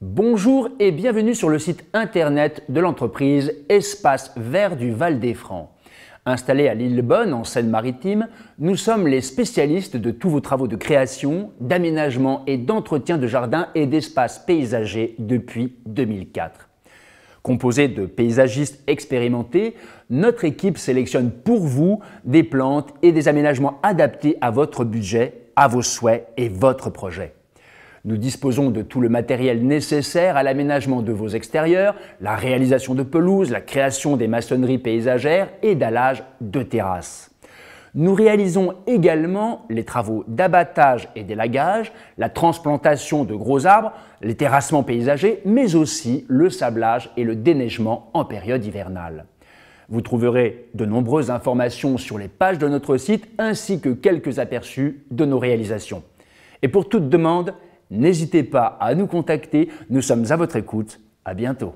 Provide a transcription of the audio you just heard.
Bonjour et bienvenue sur le site internet de l'entreprise Espace Vert du Val des Francs. Installés à Lillebonne, en Seine-Maritime, nous sommes les spécialistes de tous vos travaux de création, d'aménagement et d'entretien de jardins et d'espaces paysagers depuis 2004. Composée de paysagistes expérimentés, notre équipe sélectionne pour vous des plantes et des aménagements adaptés à votre budget, à vos souhaits et votre projet. Nous disposons de tout le matériel nécessaire à l'aménagement de vos extérieurs, la réalisation de pelouses, la création des maçonneries paysagères et dallage de terrasses. Nous réalisons également les travaux d'abattage et d'élagage, la transplantation de gros arbres, les terrassements paysagers, mais aussi le sablage et le déneigement en période hivernale. Vous trouverez de nombreuses informations sur les pages de notre site ainsi que quelques aperçus de nos réalisations. Et pour toute demande, N'hésitez pas à nous contacter, nous sommes à votre écoute. À bientôt.